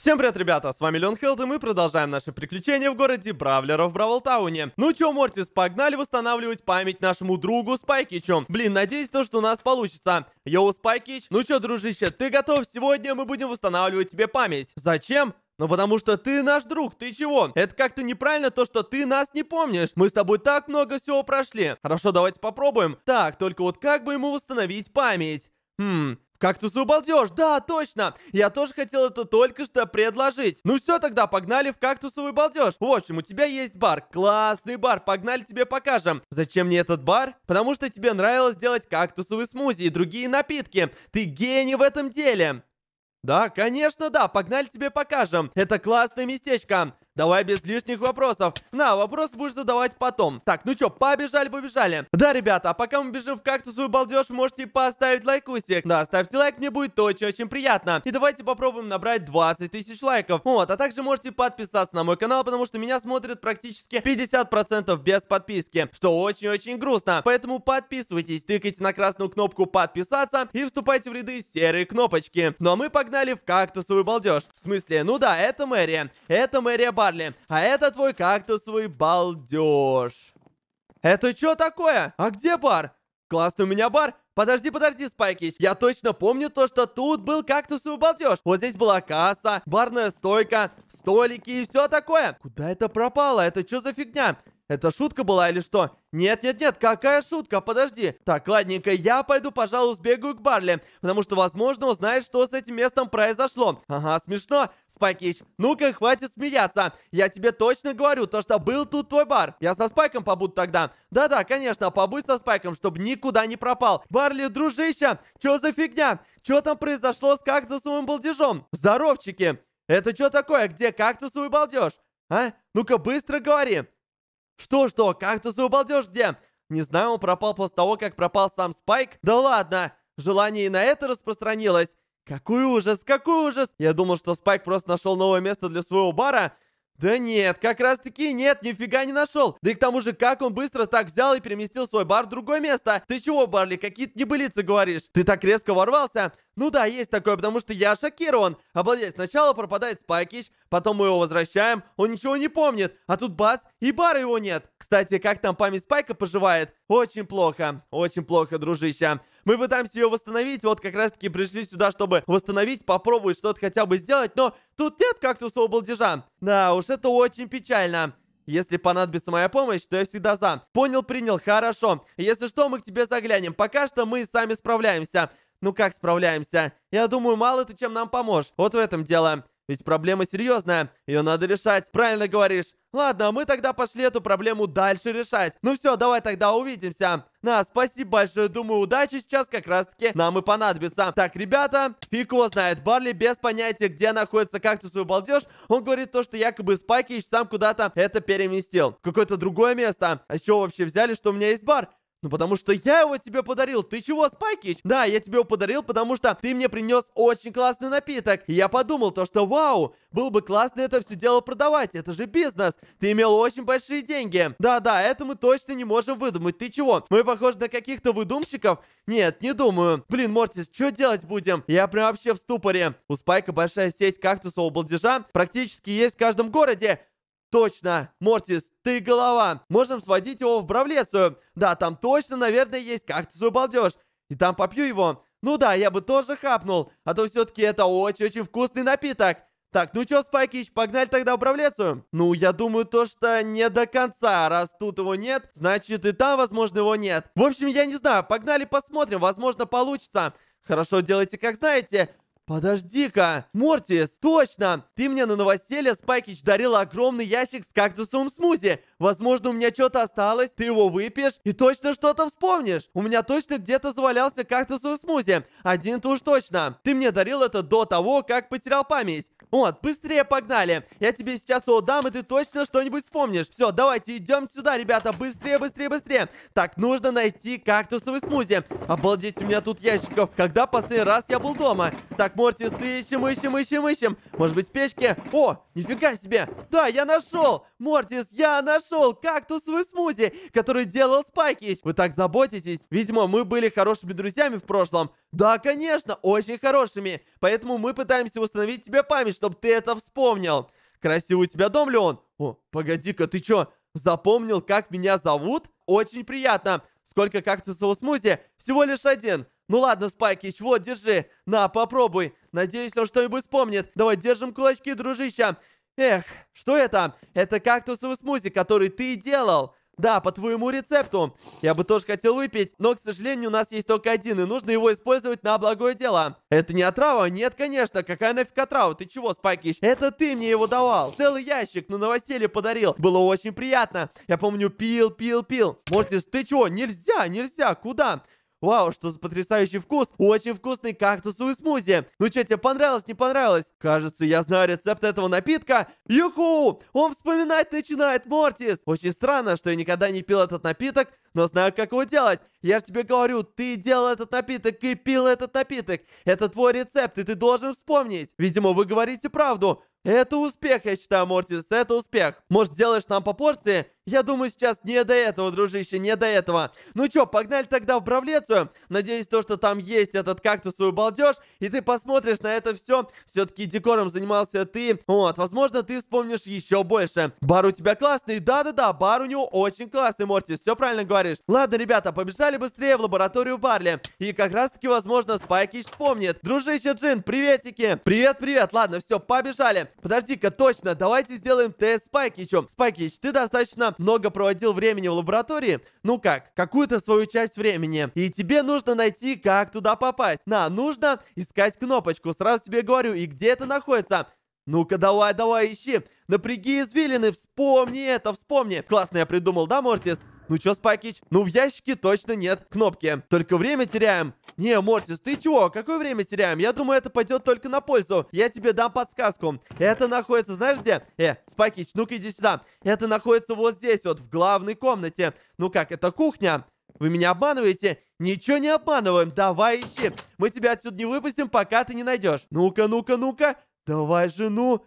Всем привет, ребята, с вами Леон Хелд, и мы продолжаем наши приключения в городе Бравлера в Бравлтауне. Ну чё, Мортис, погнали восстанавливать память нашему другу Спайкичу. Блин, надеюсь, то, что у нас получится. Йоу, Спайкич, ну чё, дружище, ты готов? Сегодня мы будем восстанавливать тебе память. Зачем? Ну потому что ты наш друг, ты чего? Это как-то неправильно то, что ты нас не помнишь. Мы с тобой так много всего прошли. Хорошо, давайте попробуем. Так, только вот как бы ему восстановить память? Хм, как-то да, точно. Я тоже хотел это только что предложить. Ну все, тогда погнали в кактусовый балдеж. В общем, у тебя есть бар. Классный бар, погнали тебе покажем. Зачем мне этот бар? Потому что тебе нравилось делать кактусовый смузи и другие напитки. Ты гений в этом деле. Да, конечно, да, погнали тебе покажем. Это классное местечко. Давай без лишних вопросов. На, вопрос будешь задавать потом. Так, ну чё, побежали, побежали. Да, ребята, а пока мы бежим в кактусу и балдеж, можете поставить лайкусик. Да, ставьте лайк, мне будет очень-очень приятно. И давайте попробуем набрать 20 тысяч лайков. Вот, а также можете подписаться на мой канал, потому что меня смотрят практически 50% без подписки, что очень-очень грустно. Поэтому подписывайтесь, тыкайте на красную кнопку подписаться и вступайте в ряды серой кнопочки. Ну а мы погнали в кактусовый балдеж. В смысле, ну да, это мэрия. Это мэрия бар Чарли, а это твой кактусовый балдеж. Это что такое? А где бар? Классный у меня бар. Подожди, подожди, Спайкич. Я точно помню то, что тут был кактусовый балдеж. Вот здесь была касса, барная стойка, столики и все такое. Куда это пропало? Это что за фигня? Это шутка была или что? Нет-нет-нет, какая шутка? Подожди. Так, ладненько, я пойду, пожалуй, сбегаю к Барли, потому что, возможно, узнает, что с этим местом произошло. Ага, смешно. Спайкич, ну-ка, хватит смеяться. Я тебе точно говорю, то, что был тут твой бар. Я со Спайком побуду тогда. Да-да, конечно, побудь со Спайком, чтобы никуда не пропал. Барли, дружище, что за фигня? Что там произошло с кактусовым балдежом? Здоровчики! Это что такое? Где кактусовый балдеж? А? Ну-ка, быстро говори! Что-что, кактусы убалдеж где? Не знаю, он пропал после того, как пропал сам Спайк. Да ладно, желание и на это распространилось. Какой ужас, какой ужас! Я думал, что Спайк просто нашел новое место для своего бара, да нет, как раз таки нет, нифига не нашел. Да и к тому же, как он быстро так взял и переместил свой бар в другое место? Ты чего, Барли, какие-то небылицы говоришь? Ты так резко ворвался? Ну да, есть такое, потому что я шокирован. Обалдеть, сначала пропадает Спайкич, потом мы его возвращаем, он ничего не помнит. А тут бац, и бара его нет. Кстати, как там память Спайка поживает? Очень плохо, очень плохо, дружище. Мы пытаемся ее восстановить, вот как раз-таки пришли сюда, чтобы восстановить, попробовать что-то хотя бы сделать, но тут нет кактусового балдежа. Да уж, это очень печально. Если понадобится моя помощь, то я всегда за. Понял, принял, хорошо. Если что, мы к тебе заглянем. Пока что мы сами справляемся. Ну как справляемся? Я думаю, мало ты чем нам поможешь. Вот в этом дело. Ведь проблема серьезная, ее надо решать. Правильно говоришь. Ладно, мы тогда пошли эту проблему дальше решать. Ну все, давай тогда увидимся. На, спасибо большое, думаю, удачи сейчас как раз-таки нам и понадобится. Так, ребята, фиг его знает, Барли без понятия, где находится кактусовый балдеж. Он говорит то, что якобы Спайкич сам куда-то это переместил. Какое-то другое место. А с чего вообще взяли, что у меня есть бар? Ну, потому что я его тебе подарил. Ты чего, Спайкич? Да, я тебе его подарил, потому что ты мне принес очень классный напиток. И я подумал то, что вау, было бы классно это все дело продавать. Это же бизнес. Ты имел очень большие деньги. Да-да, это мы точно не можем выдумать. Ты чего? Мы похожи на каких-то выдумщиков? Нет, не думаю. Блин, Мортис, что делать будем? Я прям вообще в ступоре. У Спайка большая сеть кактусового балдежа практически есть в каждом городе. Точно! Мортис, ты голова! Можем сводить его в Бравлецию! Да, там точно, наверное, есть кактусовый балдеж! И там попью его! Ну да, я бы тоже хапнул, а то все-таки это очень-очень вкусный напиток! Так, ну что, Спайкич, погнали тогда в Бравлецию? Ну, я думаю, то, что не до конца. Раз тут его нет, значит и там, возможно, его нет. В общем, я не знаю, погнали посмотрим, возможно, получится. Хорошо, делайте, как знаете. Подожди-ка, Мортис, точно! Ты мне на новоселье, Спайкич, дарил огромный ящик с кактусовым смузи. Возможно, у меня что-то осталось, ты его выпьешь и точно что-то вспомнишь. У меня точно где-то завалялся кактусовый смузи. Один-то уж точно. Ты мне дарил это до того, как потерял память. Вот, быстрее погнали. Я тебе сейчас его дам, и ты точно что-нибудь вспомнишь. Все, давайте идем сюда, ребята. Быстрее, быстрее, быстрее. Так, нужно найти кактусовый смузи. Обалдеть, у меня тут ящиков. Когда последний раз я был дома? Так, Мортис, ты ищем, ищем, ищем, ищем. Может быть, в печке? О, Нифига себе! Да, я нашел! Мортис, я нашел кактусовый смузи, который делал Спайкич. Вы так заботитесь. Видимо, мы были хорошими друзьями в прошлом. Да, конечно, очень хорошими. Поэтому мы пытаемся восстановить тебе память, чтобы ты это вспомнил. Красивый у тебя дом, Леон. О, погоди-ка, ты что, запомнил, как меня зовут? Очень приятно. Сколько кактусового смузи? Всего лишь один. Ну ладно, Спайкич, вот, держи. На, попробуй. Надеюсь, он что-нибудь вспомнит. Давай, держим кулачки, дружище. Эх, что это? Это кактусовый смузи, который ты делал. Да, по твоему рецепту. Я бы тоже хотел выпить, но, к сожалению, у нас есть только один, и нужно его использовать на благое дело. Это не отрава? Нет, конечно. Какая нафиг отрава? Ты чего, Спайкич? Это ты мне его давал. Целый ящик на новоселье подарил. Было очень приятно. Я помню, пил, пил, пил. Мортис, ты чего? Нельзя, нельзя. Куда? Вау, что за потрясающий вкус! Очень вкусный кактусовый смузи! Ну что, тебе понравилось, не понравилось? Кажется, я знаю рецепт этого напитка. Юху! Он вспоминать начинает, Мортис! Очень странно, что я никогда не пил этот напиток, но знаю, как его делать. Я же тебе говорю, ты делал этот напиток и пил этот напиток. Это твой рецепт, и ты должен вспомнить. Видимо, вы говорите правду. Это успех, я считаю, Мортис, это успех. Может, делаешь нам по порции? Я думаю, сейчас не до этого, дружище, не до этого. Ну чё, погнали тогда в Бравлецию. Надеюсь, то, что там есть этот кактусовый балдеж, и ты посмотришь на это все. все таки декором занимался ты. Вот, возможно, ты вспомнишь еще больше. Бар у тебя классный. Да-да-да, бар у него очень классный, Морти, Все правильно говоришь. Ладно, ребята, побежали быстрее в лабораторию Барли. И как раз-таки, возможно, Спайкич вспомнит. Дружище Джин, приветики. Привет-привет. Ладно, все, побежали. Подожди-ка, точно, давайте сделаем тест Спайкичу. Спайкич, ты достаточно много проводил времени в лаборатории? Ну как, какую-то свою часть времени. И тебе нужно найти, как туда попасть. На, нужно искать кнопочку. Сразу тебе говорю, и где это находится? Ну-ка, давай, давай, ищи. Напряги извилины, вспомни это, вспомни. Классно я придумал, да, Мортис? Ну чё, Спакич? Ну в ящике точно нет кнопки. Только время теряем. Не, Мортис, ты чего? Какое время теряем? Я думаю, это пойдет только на пользу. Я тебе дам подсказку. Это находится, знаешь где? Э, Спакич, ну-ка иди сюда. Это находится вот здесь вот, в главной комнате. Ну как, это кухня? Вы меня обманываете? Ничего не обманываем. Давай ищи. Мы тебя отсюда не выпустим, пока ты не найдешь. Ну-ка, ну-ка, ну-ка. Давай же, ну.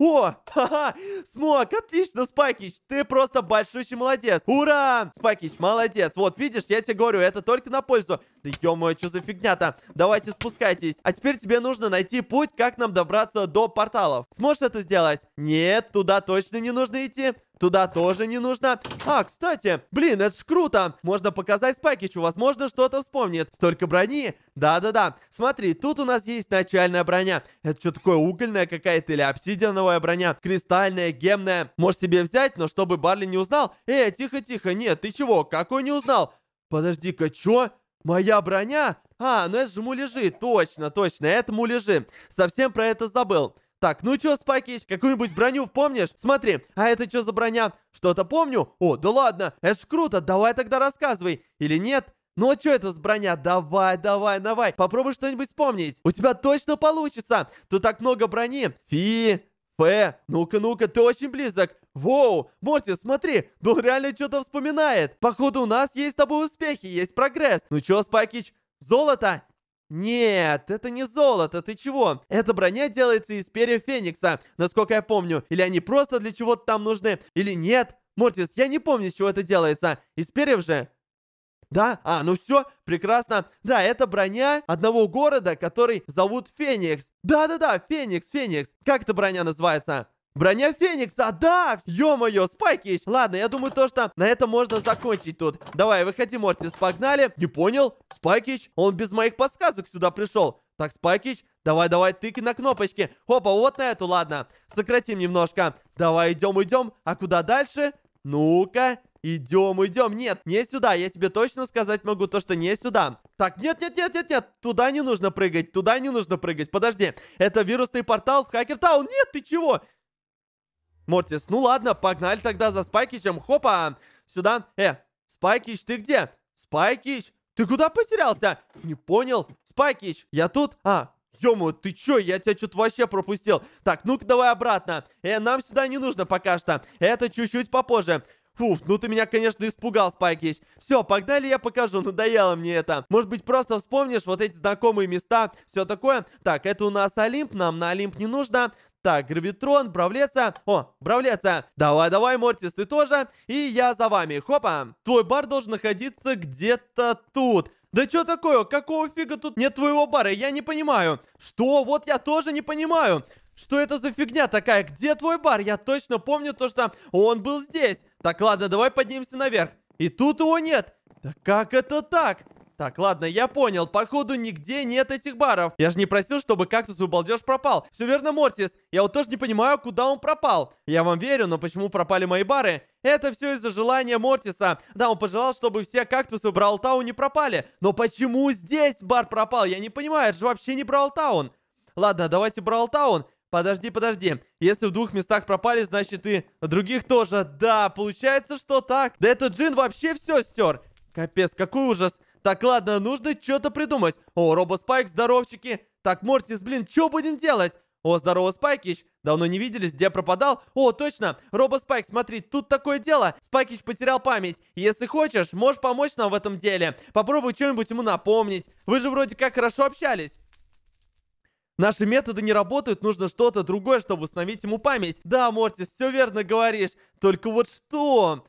О, ха-ха, смог, отлично, Спайкич, ты просто большущий молодец. Ура! Спайкич, молодец. Вот, видишь, я тебе говорю, это только на пользу. Да ё-моё, что за фигня-то? Давайте спускайтесь. А теперь тебе нужно найти путь, как нам добраться до порталов. Сможешь это сделать? Нет, туда точно не нужно идти. Туда тоже не нужно. А, кстати, блин, это ж круто. Можно показать Спайкичу, возможно, что-то вспомнит. Столько брони. Да-да-да. Смотри, тут у нас есть начальная броня. Это что такое, угольная какая-то или обсидиановая броня? Кристальная, гемная. Можешь себе взять, но чтобы Барли не узнал. Эй, тихо-тихо, нет, ты чего, какой не узнал? Подожди-ка, чё? Моя броня? А, ну это же муляжи, точно, точно, это муляжи. Совсем про это забыл. Так, ну чё, Спайкич, какую-нибудь броню помнишь? Смотри, а это чё за броня? Что-то помню? О, да ладно, это ж круто, давай тогда рассказывай. Или нет? Ну а что это с броня? Давай, давай, давай. Попробуй что-нибудь вспомнить. У тебя точно получится. Тут так много брони. Фи, П. Ну-ка, ну-ка, ты очень близок. Воу, Морти, смотри, ну реально что-то вспоминает. Походу, у нас есть с тобой успехи, есть прогресс. Ну чё, Спайкич, золото? Нет, это не золото, ты чего? Эта броня делается из перьев Феникса, насколько я помню. Или они просто для чего-то там нужны, или нет. Мортис, я не помню, с чего это делается. Из перьев же? Да? А, ну все, прекрасно. Да, это броня одного города, который зовут Феникс. Да-да-да, Феникс, Феникс. Как эта броня называется? Броня Феникса, да! Ё-моё, Спайкич! Ладно, я думаю, то, что на этом можно закончить тут. Давай, выходи, Мортис, погнали. Не понял? Спайкич? Он без моих подсказок сюда пришел. Так, Спайкич, давай, давай, тыки на кнопочки. Хопа, вот на эту, ладно. Сократим немножко. Давай, идем, идем. А куда дальше? Ну-ка, Идем, идем. Нет, не сюда. Я тебе точно сказать могу то, что не сюда. Так, нет, нет, нет, нет, нет. Туда не нужно прыгать. Туда не нужно прыгать. Подожди. Это вирусный портал в Хакер Таун. Нет, ты чего? Мортис. Ну ладно, погнали тогда за Спайкичем. Хопа, сюда. Э, Спайкич, ты где? Спайкич, ты куда потерялся? Не понял. Спайкич, я тут? А, ё ты чё? Я тебя что-то вообще пропустил. Так, ну-ка давай обратно. Э, нам сюда не нужно пока что. Это чуть-чуть попозже. Фуф, ну ты меня, конечно, испугал, Спайкич. Все, погнали, я покажу, надоело мне это. Может быть, просто вспомнишь вот эти знакомые места, все такое. Так, это у нас Олимп, нам на Олимп не нужно. Так, гравитрон, бравлеца. О, бравлеца. Давай, давай, Мортис, ты тоже. И я за вами. Хопа. Твой бар должен находиться где-то тут. Да что такое? Какого фига тут нет твоего бара? Я не понимаю. Что? Вот я тоже не понимаю. Что это за фигня такая? Где твой бар? Я точно помню то, что он был здесь. Так, ладно, давай поднимемся наверх. И тут его нет. Да как это так? Так, ладно, я понял. Походу, нигде нет этих баров. Я же не просил, чтобы кактус убалдеж пропал. Все верно, Мортис. Я вот тоже не понимаю, куда он пропал. Я вам верю, но почему пропали мои бары? Это все из-за желания Мортиса. Да, он пожелал, чтобы все кактусы Браултау не пропали. Но почему здесь бар пропал? Я не понимаю, это же вообще не Браултаун. Ладно, давайте Браултаун. Подожди, подожди. Если в двух местах пропали, значит и других тоже. Да, получается, что так. Да этот джин вообще все стер. Капец, какой ужас. Так, ладно, нужно что-то придумать. О, Робо Спайк, здоровчики. Так, Мортис, блин, что будем делать? О, здорово, Спайкич. Давно не виделись, где пропадал? О, точно! Робо Спайк, смотри, тут такое дело. Спайкич потерял память. Если хочешь, можешь помочь нам в этом деле. Попробуй что-нибудь ему напомнить. Вы же вроде как хорошо общались. Наши методы не работают, нужно что-то другое, чтобы восстановить ему память. Да, Мортис, все верно говоришь. Только вот что?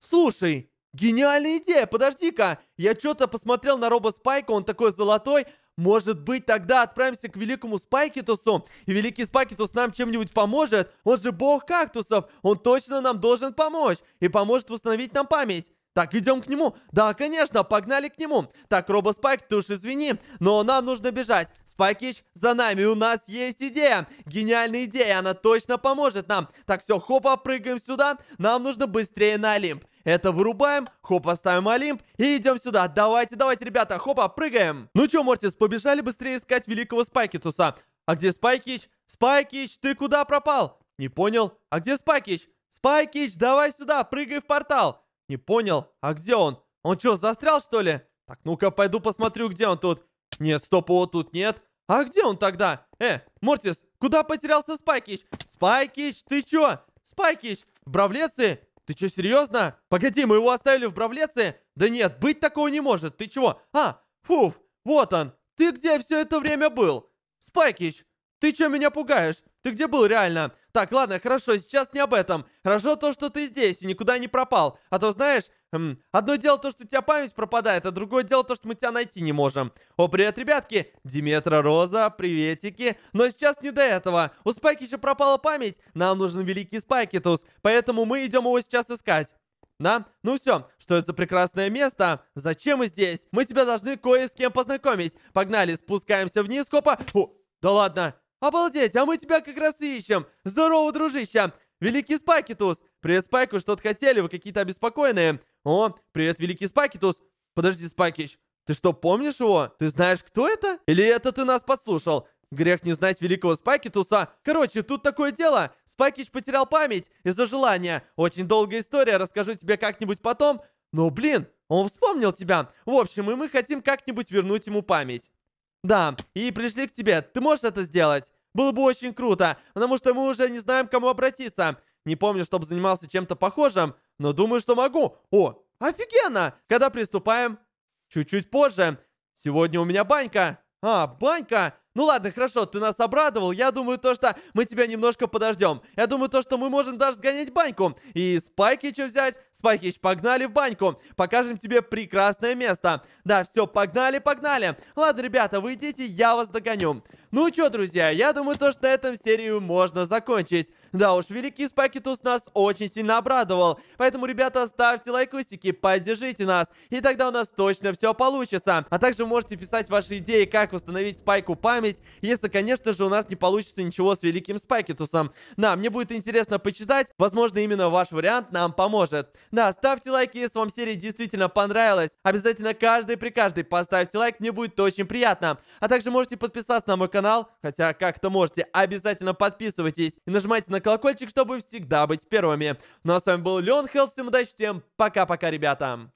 Слушай, Гениальная идея, подожди-ка. Я что-то посмотрел на робо Спайка, он такой золотой. Может быть, тогда отправимся к великому Спайкитусу, и великий Спайкитус нам чем-нибудь поможет? Он же бог кактусов, он точно нам должен помочь, и поможет восстановить нам память. Так, идем к нему. Да, конечно, погнали к нему. Так, Робо Спайк, ты уж извини, но нам нужно бежать. Спайкич, за нами, у нас есть идея. Гениальная идея, она точно поможет нам. Так, все, хопа, прыгаем сюда. Нам нужно быстрее на Олимп. Это вырубаем. Хоп, оставим Олимп. И идем сюда. Давайте, давайте, ребята. Хопа, прыгаем. Ну чё, Мортис, побежали быстрее искать великого Спайкитуса. А где Спайкич? Спайкич, ты куда пропал? Не понял. А где Спайкич? Спайкич, давай сюда, прыгай в портал. Не понял. А где он? Он чё, застрял, что ли? Так, ну-ка, пойду посмотрю, где он тут. Нет, стоп, его тут нет. А где он тогда? Э, Мортис, куда потерялся Спайкич? Спайкич, ты чё? Спайкич, в Бравлеце? Ты что, серьезно? Погоди, мы его оставили в Бравлеце? Да нет, быть такого не может. Ты чего? А, фуф, вот он. Ты где все это время был? Спайкич, ты что меня пугаешь? Ты где был реально? Так, ладно, хорошо, сейчас не об этом. Хорошо то, что ты здесь и никуда не пропал. А то, знаешь, эм, одно дело то, что у тебя память пропадает, а другое дело то, что мы тебя найти не можем. О, привет, ребятки! Диметра, Роза, приветики. Но сейчас не до этого. У Спайки еще пропала память. Нам нужен великий Спайкитус, поэтому мы идем его сейчас искать. На? Ну все, что это за прекрасное место? Зачем мы здесь? Мы тебя должны кое с кем познакомить. Погнали, спускаемся вниз, копа. О, да ладно, «Обалдеть, а мы тебя как раз и ищем! Здорово, дружище! Великий Спакитус! Привет, Спайк, Спайку, что-то хотели, вы какие-то обеспокоенные! О, привет, Великий Спакитус! Подожди, Спакич, ты что, помнишь его? Ты знаешь, кто это? Или это ты нас подслушал? Грех не знать великого Спайкитуса. Короче, тут такое дело. Спайкич потерял память из-за желания. Очень долгая история, расскажу тебе как-нибудь потом. Но, блин, он вспомнил тебя. В общем, и мы хотим как-нибудь вернуть ему память. Да, и пришли к тебе. Ты можешь это сделать? Было бы очень круто, потому что мы уже не знаем, к кому обратиться. Не помню, чтобы занимался чем-то похожим, но думаю, что могу. О, офигенно! Когда приступаем? Чуть-чуть позже. Сегодня у меня банька. А, банька! Ну ладно, хорошо, ты нас обрадовал. Я думаю то, что мы тебя немножко подождем. Я думаю то, что мы можем даже сгонять баньку. И Спайки что взять? Спайкич, погнали в баньку. Покажем тебе прекрасное место. Да, все, погнали, погнали. Ладно, ребята, вы идите, я вас догоню. Ну что, друзья, я думаю, то, что на этом серию можно закончить. Да уж, великий Спакетус нас очень сильно обрадовал. Поэтому, ребята, ставьте лайкусики, поддержите нас. И тогда у нас точно все получится. А также можете писать ваши идеи, как восстановить Спайку память, если, конечно же, у нас не получится ничего с великим Спакетусом. Да, мне будет интересно почитать. Возможно, именно ваш вариант нам поможет. Да, ставьте лайки, если вам серия действительно понравилась. Обязательно каждый при каждой поставьте лайк, мне будет очень приятно. А также можете подписаться на мой канал, хотя как-то можете, обязательно подписывайтесь и нажимайте на колокольчик, чтобы всегда быть первыми. Ну а с вами был Леон Хелл, всем удачи, всем пока-пока, ребята!